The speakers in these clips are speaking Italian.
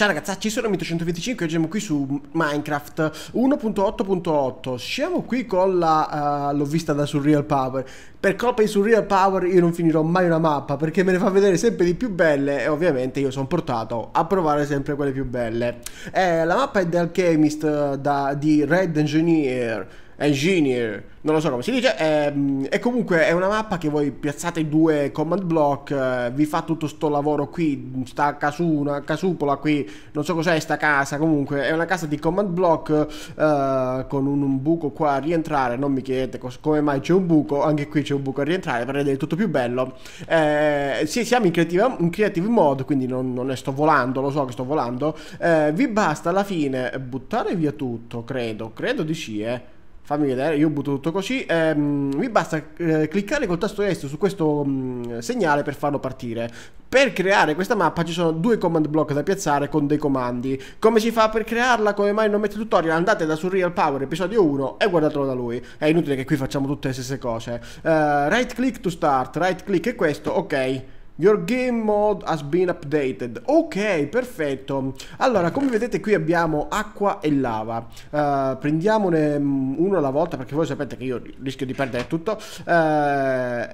Ciao ragazzacci, sono Mito125 oggi siamo qui su Minecraft 1.8.8 Siamo qui con la... Uh, l'ho vista da Surreal Power Per colpa di Surreal Power io non finirò mai una mappa perché me ne fa vedere sempre di più belle E ovviamente io sono portato a provare sempre quelle più belle eh, La mappa è The Alchemist eh, da, di Red Engineer engineer, non lo so come si dice, e, ehm, e comunque è una mappa che voi piazzate due command block, eh, vi fa tutto sto lavoro qui, sta casuna, casupola qui, non so cos'è sta casa, comunque è una casa di command block uh, con un, un, buco qua a rientrare, non mi chiedete cos- come mai c'è un buco, anche qui c'è un buco a rientrare per rendere tutto più bello. Eh, sì, siamo in creative, in creative mode, quindi non, non, ne sto volando, lo so che sto volando, eh, vi basta alla fine buttare via tutto, credo, credo di sì, eh fammi vedere, io butto tutto così, ehm, mi basta eh, cliccare col tasto destro su questo mh, mm, segnale per farlo partire. Per creare questa mappa ci sono due command block da piazzare con dei comandi. Come si fa per crearla? Come mai non mette tutorial? Andate da Surreal Power episodio 1 e guardatelo da lui. È inutile che qui facciamo tutte le stesse cose. Uh, right click to start, right click è questo, ok. Your game mode has been updated. Ok, perfetto. Allora, come vedete qui abbiamo acqua e lava. Uh, prendiamone mm, uno alla volta perché voi sapete che io rischio di perdere tutto. Uh,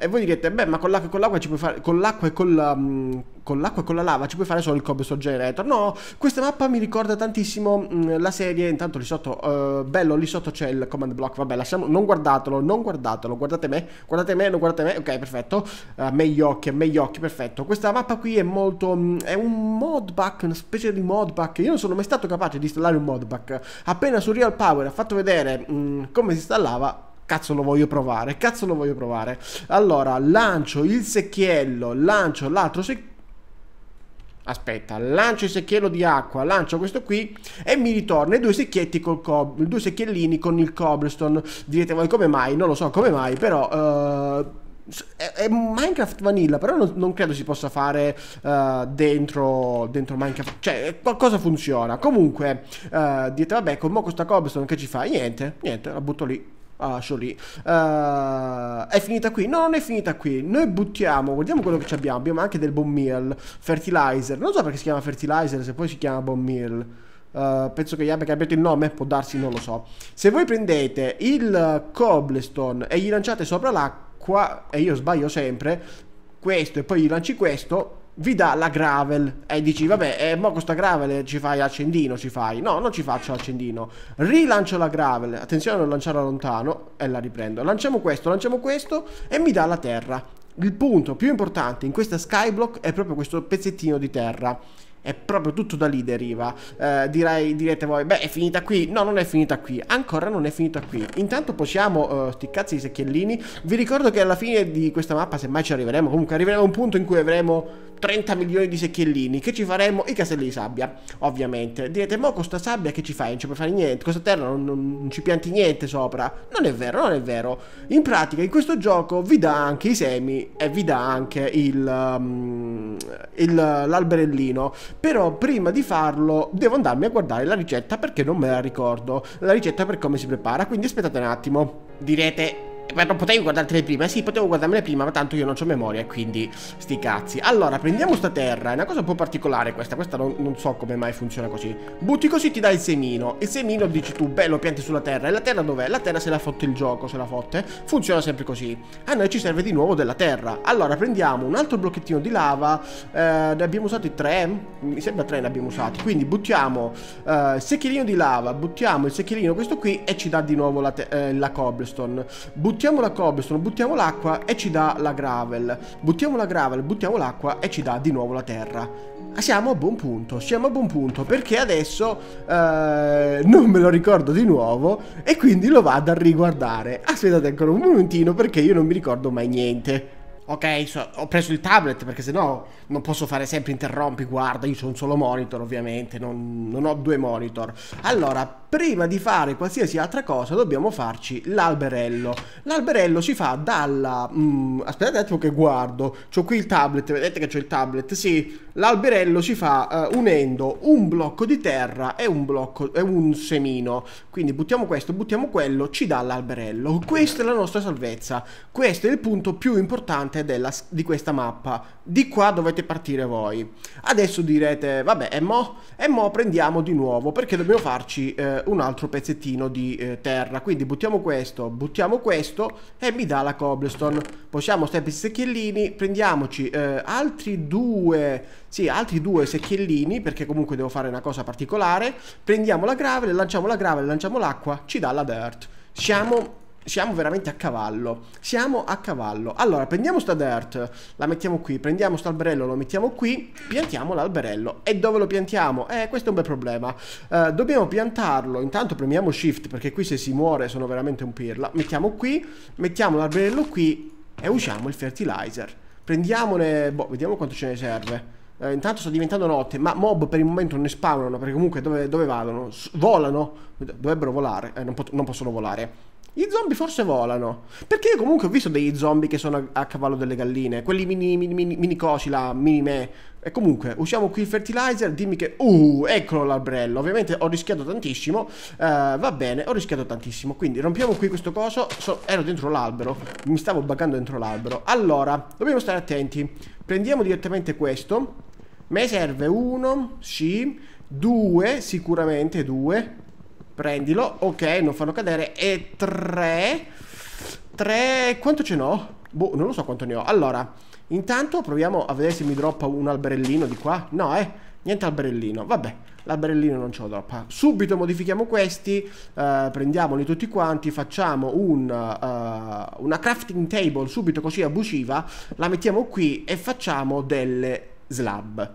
e voi direte, beh, ma con l'acqua e con l'acqua ci puoi fare... Con l'acqua e con la... Um, con l'acqua e con la lava ci puoi fare solo il cobblestone generator. No, questa mappa mi ricorda tantissimo mm, la serie. Intanto lì sotto, uh, bello, lì sotto c'è il command block. Vabbè, lasciamo, non guardatelo, non guardatelo. Guardate me, guardate me, non guardate me. Ok, perfetto. Uh, me gli occhi, me gli occhi, perfetto. Questa mappa qui è molto. Mm, è un modpack, una specie di modpack. Io non sono mai stato capace di installare un modpack. Appena su Real Power ha fatto vedere mh, mm, come si installava cazzo lo voglio provare, cazzo lo voglio provare. Allora, lancio il secchiello, lancio l'altro secchiello aspetta, lancio il secchiello di acqua, lancio questo qui e mi ritorna i due secchietti col cob, due secchiellini con il cobblestone. Direte voi come mai? Non lo so come mai, però... Uh, è, è, Minecraft Vanilla, però non, non credo si possa fare uh, dentro, dentro, Minecraft. Cioè, eh, qualcosa funziona. Comunque, uh, dite, vabbè, con mo questa cobblestone che ci fa? Niente, niente, la butto lì. Ah, lì. Uh, eh, è finita qui? No, non è finita qui. Noi buttiamo, guardiamo quello che abbiamo. Abbiamo anche del bone meal, fertilizer. Non so perché si chiama fertilizer, se poi si chiama bone meal. Uh, eh, penso che gli abbia cambiato il nome, può darsi, non lo so. Se voi prendete il cobblestone e gli lanciate sopra l'acqua, e io sbaglio sempre, questo e poi gli lanci questo, vi dà la gravel e dici vabbè eh, mo con sta gravel ci fai accendino ci fai no non ci faccio accendino rilancio la gravel attenzione a non lanciarla lontano e la riprendo lanciamo questo lanciamo questo e mi dà la terra il punto più importante in questa skyblock è proprio questo pezzettino di terra è proprio tutto da lì deriva. Eh, direi, direte voi, beh è finita qui, no non è finita qui, ancora non è finita qui. Intanto possiamo, uh, sti cazzi di secchiellini, vi ricordo che alla fine di questa mappa, se mai ci arriveremo, comunque arriveremo a un punto in cui avremo 30 milioni di secchiellini, che ci faremo? I caselli di sabbia, ovviamente. Direte, mo con sta sabbia che ci fai? Non ci puoi fare niente, questa terra non, non, non ci pianti niente sopra. Non è vero, non è vero. In pratica in questo gioco vi dà anche i semi e vi dà anche il... Um, l'alberellino però prima di farlo devo andarmi a guardare la ricetta perché non me la ricordo, la ricetta per come si prepara, quindi aspettate un attimo. Direte, ma non potevi guardartele prima? Eh Sì, potevo guardarmele prima, ma tanto io non ho memoria, quindi sti cazzi. Allora, prendiamo sta terra, è una cosa un po' particolare questa, questa non, non so come mai funziona così. Butti così ti dà il semino, il semino dici tu, bello, lo pianti sulla terra, e la terra dov'è? La terra se la fotte il gioco, se la fotte. Funziona sempre così. A ah, noi ci serve di nuovo della terra. Allora, prendiamo un altro blocchettino di lava, eh, ne abbiamo usati tre, mi sembra tre ne abbiamo usati, quindi buttiamo eh, il secchierino di lava, buttiamo il secchierino questo qui e ci dà di nuovo la, eh, la cobblestone. Buttiamo buttiamo la cobblestone, buttiamo l'acqua e ci dà la gravel. Buttiamo la gravel, buttiamo l'acqua e ci dà di nuovo la terra. Ah, siamo a buon punto, siamo a buon punto perché adesso eh, non me lo ricordo di nuovo e quindi lo vado a riguardare. Aspettate ancora un momentino perché io non mi ricordo mai niente. Ok, so, ho preso il tablet perché sennò non posso fare sempre interrompi, guarda, io ho un solo monitor ovviamente, non, non ho due monitor. Allora, prima di fare qualsiasi altra cosa dobbiamo farci l'alberello. L'alberello si fa dalla... Mm, aspettate un attimo che guardo, ho qui il tablet, vedete che c'è il tablet? Sì, l'alberello si fa uh, unendo un blocco di terra e un, blocco, e un semino. Quindi buttiamo questo, buttiamo quello, ci dà l'alberello. Questa è la nostra salvezza. Questo è il punto più importante della, di questa mappa. Di qua dovete partire voi. Adesso direte, vabbè, e mo, e mo prendiamo di nuovo perché dobbiamo farci... Uh, eh, un altro pezzettino di eh, terra. Quindi buttiamo questo, buttiamo questo e mi dà la cobblestone. Possiamo stare per secchiellini, prendiamoci eh, altri due, sì, altri due secchiellini perché comunque devo fare una cosa particolare. Prendiamo la gravele, lanciamo la gravele, lanciamo l'acqua, ci dà la dirt. Siamo siamo veramente a cavallo. Siamo a cavallo. Allora, prendiamo sta dirt, la mettiamo qui, prendiamo sta alberello, lo mettiamo qui, piantiamo l'alberello. E dove lo piantiamo? Eh, questo è un bel problema. Uh, dobbiamo piantarlo, intanto premiamo shift, perché qui se si muore sono veramente un pirla. Mettiamo qui, mettiamo l'alberello qui e usiamo il fertilizer. Prendiamone, boh, vediamo quanto ce ne serve. Uh, intanto sta diventando notte, ma mob per il momento non ne spawnano, perché comunque dove, dove vadano? S volano, dovrebbero volare, eh, non, non possono volare. I zombie forse volano. Perché io comunque ho visto degli zombie che sono a, a cavallo delle galline. Quelli mini, mini, mini, mini cosi là, mini me. E comunque, usiamo qui il fertilizer, dimmi che... Uh, eccolo l'albrello. Ovviamente ho rischiato tantissimo. Uh, va bene, ho rischiato tantissimo. Quindi rompiamo qui questo coso. So, ero dentro l'albero. Mi stavo buggando dentro l'albero. Allora, dobbiamo stare attenti. Prendiamo direttamente questo. Me serve uno, sì. Due, sicuramente due. Prendilo, ok, non fanno cadere. E tre... Tre... Quanto ce n'ho? Boh, non lo so quanto ne ho. Allora, intanto proviamo a vedere se mi droppa un alberellino di qua. No, eh, niente alberellino. Vabbè, l'alberellino non ce lo droppa. Subito modifichiamo questi, eh, prendiamoli tutti quanti, facciamo un, uh, una crafting table subito così abusiva, la mettiamo qui e facciamo delle slab.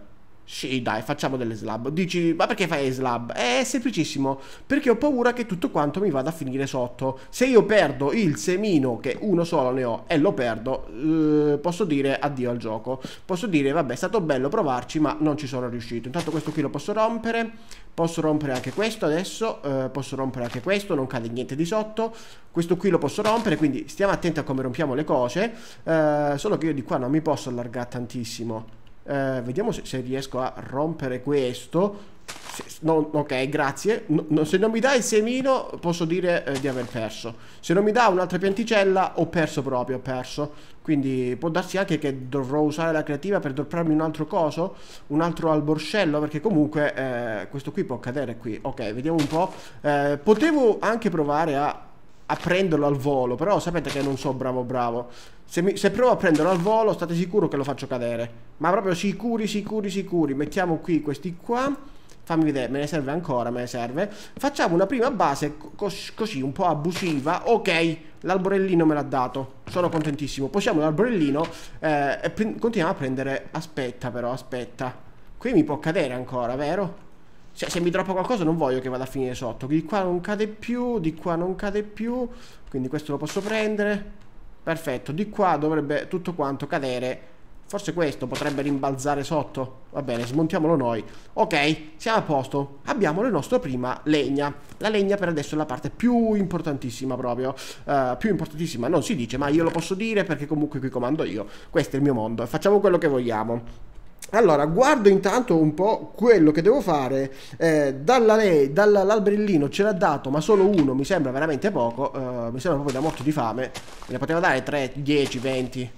Sì, dai, facciamo delle slab. Dici, ma perché fai slab? È semplicissimo, perché ho paura che tutto quanto mi vada a finire sotto. Se io perdo il semino, che uno solo ne ho, e lo perdo, eh, posso dire addio al gioco. Posso dire, vabbè, è stato bello provarci, ma non ci sono riuscito. Intanto questo qui lo posso rompere, posso rompere anche questo adesso, eh, posso rompere anche questo, non cade niente di sotto. Questo qui lo posso rompere, quindi stiamo attenti a come rompiamo le cose. Eh, solo che io di qua non mi posso allargare tantissimo. Eh, vediamo se, se, riesco a rompere questo. Se, no, ok, grazie. No, no, se non mi dà il semino, posso dire eh, di aver perso. Se non mi dà un'altra pianticella, ho perso proprio, ho perso. Quindi può darsi anche che dovrò usare la creativa per dropparmi un altro coso, un altro alborscello, perché comunque eh, questo qui può cadere qui. Ok, vediamo un po'. Eh, potevo anche provare a a prenderlo al volo, però sapete che non so bravo bravo. Se, mi, se, provo a prenderlo al volo state sicuro che lo faccio cadere. Ma proprio sicuri, sicuri, sicuri. Mettiamo qui questi qua. Fammi vedere, me ne serve ancora, me ne serve. Facciamo una prima base cos così, un po' abusiva. Ok, l'alborellino me l'ha dato. Sono contentissimo. Possiamo l'alborellino eh, e continuiamo a prendere... Aspetta però, aspetta. Qui mi può cadere ancora, vero? Cioè, se mi droppa qualcosa non voglio che vada a finire sotto. Di qua non cade più, di qua non cade più. Quindi questo lo posso prendere. Perfetto, di qua dovrebbe tutto quanto cadere. Forse questo potrebbe rimbalzare sotto. Va bene, smontiamolo noi. Ok, siamo a posto. Abbiamo la nostra prima legna. La legna per adesso è la parte più importantissima proprio. Uh, più importantissima non si dice, ma io lo posso dire perché comunque qui comando io. Questo è il mio mondo facciamo quello che vogliamo. Allora, guardo intanto un po' quello che devo fare. Eh, dalla lei, dall'alberellino ce l'ha dato, ma solo uno mi sembra veramente poco. Eh, mi sembra proprio da morto di fame. Me ne poteva dare 3, 10, 20,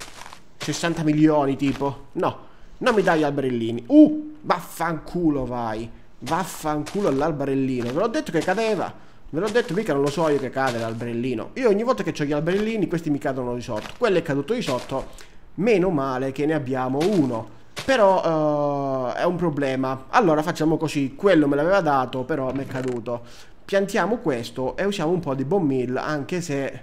60 milioni tipo. No, non mi dai gli alberellini. Uh, vaffanculo vai. Vaffanculo all'alberellino. Ve l'ho detto che cadeva. Ve l'ho detto, mica non lo so io che cade l'alberellino. Io ogni volta che ho gli alberellini, questi mi cadono di sotto. Quello è caduto di sotto. Meno male che ne abbiamo uno. Però uh, è un problema. Allora facciamo così, quello me l'aveva dato, però mi è caduto. Piantiamo questo e usiamo un po' di bomb mill, anche se...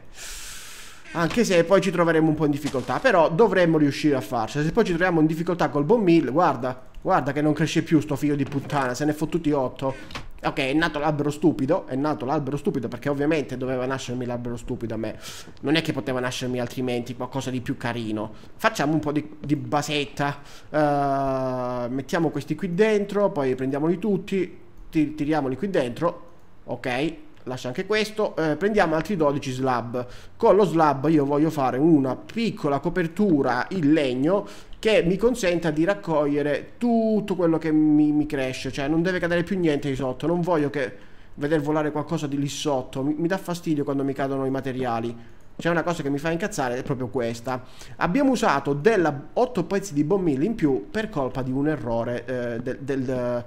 Anche se poi ci troveremo un po' in difficoltà, però dovremmo riuscire a farcela. Se poi ci troviamo in difficoltà col bomb mill, guarda, guarda che non cresce più sto figlio di puttana, se ne fottuti otto Ok, è nato l'albero stupido, è nato l'albero stupido perché ovviamente doveva nascermi l'albero stupido a me. Non è che poteva nascermi altrimenti qualcosa di più carino. Facciamo un po' di, di basetta. Uh, mettiamo questi qui dentro, poi prendiamoli tutti, tir tiriamoli qui dentro. Ok, lascia anche questo. Eh, prendiamo altri 12 slab. Con lo slab io voglio fare una piccola copertura in legno che mi consenta di raccogliere tutto quello che mi, mi cresce, cioè non deve cadere più niente di sotto, non voglio che veder volare qualcosa di lì sotto, mi, mi dà fastidio quando mi cadono i materiali. C'è cioè, una cosa che mi fa incazzare è proprio questa. Abbiamo usato della 8 pezzi di bombilla in più per colpa di un errore eh, del, del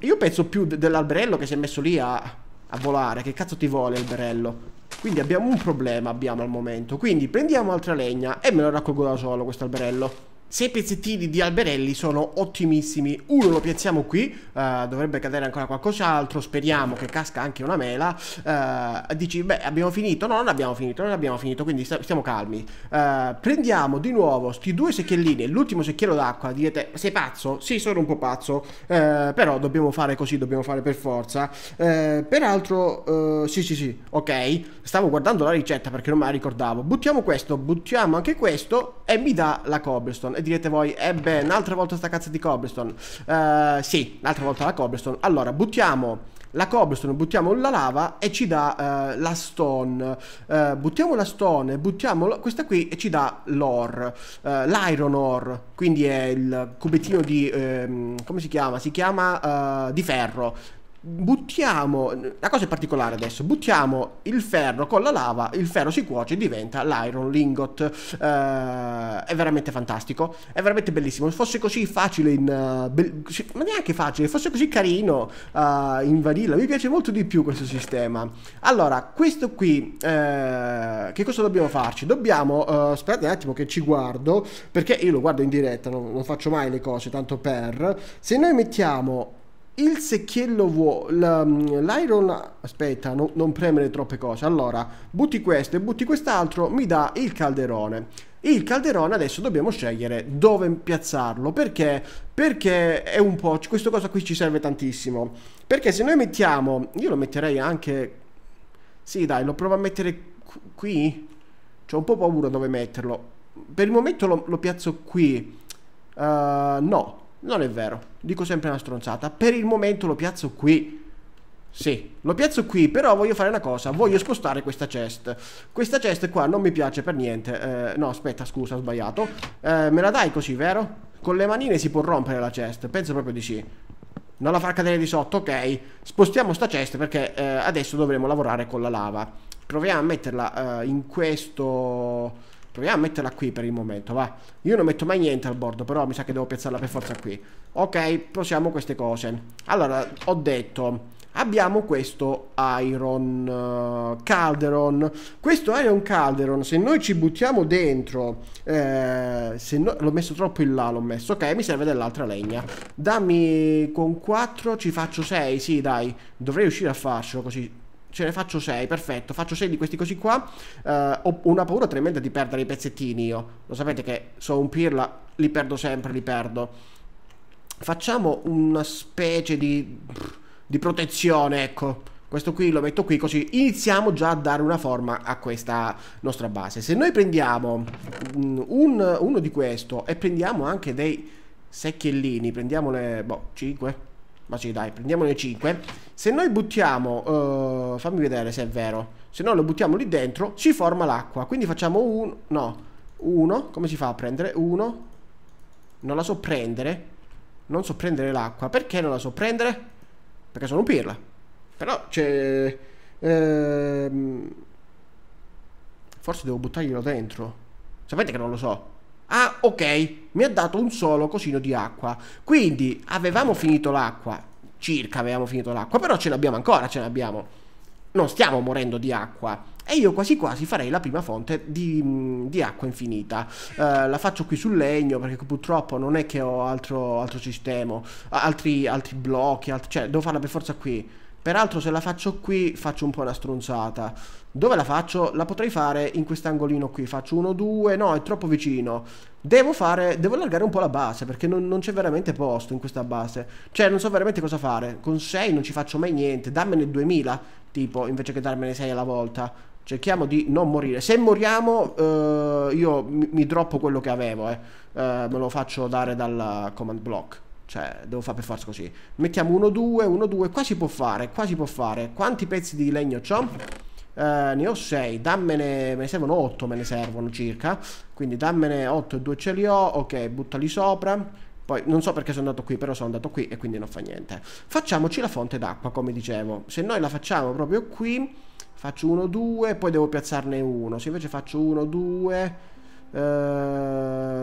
io penso più dell'alberello che si è messo lì a, a volare. Che cazzo ti vuole l'alberello? Quindi abbiamo un problema abbiamo al momento. Quindi prendiamo altra legna e me lo raccolgo da solo questo alberello. Sei pezzettini di alberelli sono ottimissimi. Uno lo piazziamo qui, uh, dovrebbe cadere ancora qualcos'altro. Speriamo che casca anche una mela. Uh, dici, beh, abbiamo finito? No, non abbiamo finito, non abbiamo finito, quindi st stiamo calmi. Uh, prendiamo di nuovo sti due secchiellini l'ultimo secchiello d'acqua. Direte, sei pazzo? Sì, sono un po' pazzo, però dobbiamo fare così, dobbiamo fare per forza. peraltro, sì, sì, sì, ok. Stavo guardando la ricetta perché non me la ricordavo. Buttiamo questo, buttiamo anche questo e mi dà la cobblestone e direte voi, eh beh, un'altra volta sta cazzo di cobblestone. Uh, sì, un'altra volta la cobblestone. Allora, buttiamo la cobblestone, buttiamo la lava e ci dà uh, la stone. Uh, buttiamo la stone, buttiamo questa qui e ci dà l'ore, uh, l'iron ore, quindi è il cubettino di, ehm, come si chiama? Si chiama di ferro buttiamo, la cosa è particolare adesso, buttiamo il ferro con la lava, il ferro si cuoce e diventa l'iron lingot, uh, è veramente fantastico, è veramente bellissimo, se fosse così facile, in, uh, be- ma neanche facile, se fosse così carino uh, in vanilla, mi piace molto di più questo sistema. Allora, questo qui, che cosa dobbiamo farci? Dobbiamo, aspettate un attimo che ci guardo, perché io lo guardo in diretta, non, non faccio mai le cose, tanto per, se noi mettiamo il secchiello vuoto, mm, l'iron, aspetta, no, non premere troppe cose, allora, butti questo e butti quest'altro, mi dà il calderone. Il calderone adesso dobbiamo scegliere dove piazzarlo, perché? Perché è un po', questa cosa qui ci serve tantissimo, perché se noi mettiamo, io lo metterei anche, sì dai, lo provo a mettere qui, C ho un po' paura dove metterlo, per il momento lo, lo piazzo qui, uh, no, non è vero, dico sempre una stronzata. Per il momento lo piazzo qui. Sì, lo piazzo qui, però voglio fare una cosa, voglio spostare questa chest. Questa chest qua non mi piace per niente. Eh, no, aspetta, scusa, ho sbagliato. Eh, me la dai così, vero? Con le manine si può rompere la chest, penso proprio di sì. Non la far cadere di sotto, ok. Spostiamo sta chest perché eh, adesso dovremo lavorare con la lava. Proviamo a metterla eh, in questo Proviamo a metterla qui per il momento, va. Io non metto mai niente al bordo, però mi sa che devo piazzarla per forza qui. Ok, possiamo queste cose. Allora, ho detto... Abbiamo questo Iron uh, Calderon. Questo Iron Calderon, se noi ci buttiamo dentro... Eh, no... l'ho messo troppo in là, l'ho messo. Ok, mi serve dell'altra legna. Dammi con 4, ci faccio 6, sì, dai. Dovrei riuscire a farcelo così ce ne faccio 6, perfetto, faccio 6 di questi così qua, eh, ho una paura tremenda di perdere i pezzettini io, lo sapete che sono un pirla, li perdo sempre, li perdo. Facciamo una specie di, di protezione, ecco. Questo qui lo metto qui così iniziamo già a dare una forma a questa nostra base. Se noi prendiamo un, uno di questo e prendiamo anche dei secchiellini, prendiamone, boh, 5, ma sì dai, prendiamone 5. Se noi buttiamo... Uh, fammi vedere se è vero. Se no lo buttiamo lì dentro, si forma l'acqua. Quindi facciamo un... no. Uno, come si fa a prendere? Uno. Non la so prendere. Non so prendere l'acqua. Perché non la so prendere? Perché sono un pirla. Però c'è... Ehm... Forse devo buttarglielo dentro. Sapete che non lo so. Ah, ok. Mi ha dato un solo cosino di acqua. Quindi avevamo finito l'acqua circa avevamo finito l'acqua, però ce l'abbiamo ancora, ce l'abbiamo non stiamo morendo di acqua. E io quasi quasi farei la prima fonte di, di acqua infinita. Eh, la faccio qui sul legno perché purtroppo non è che ho altro, altro sistema, altri, altri blocchi, altri, cioè devo farla per forza qui. Peraltro se la faccio qui faccio un po' una stronzata. Dove la faccio? La potrei fare in quest'angolino qui. Faccio 1, 2, no è troppo vicino. Devo fare, devo allargare un po' la base perché non, non c'è veramente posto in questa base. Cioè non so veramente cosa fare. Con 6 non ci faccio mai niente. Dammene 2000 tipo invece che darmene 6 alla volta. Cerchiamo di non morire. Se moriamo eh, io mi, mi droppo quello che avevo. Eh. Eh, me lo faccio dare dal command block. Cioè, devo fare per forza così. Mettiamo 1, 2, 1, 2. Qua si può fare, qua si può fare. Quanti pezzi di legno ho? Eh, ne ho 6. Dammene, me ne servono 8, me ne servono circa. Quindi dammene 8 e 2 ce li ho. Ok, buttali sopra. Poi non so perché sono andato qui, però sono andato qui e quindi non fa niente. Facciamoci la fonte d'acqua, come dicevo. Se noi la facciamo proprio qui, faccio 1, 2, poi devo piazzarne uno. Se invece faccio 1, 2... Eh,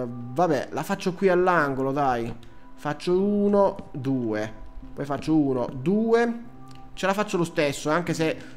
vabbè, la faccio qui all'angolo, dai. Faccio 1, 2. Poi faccio 1, 2. Ce la faccio lo stesso, anche se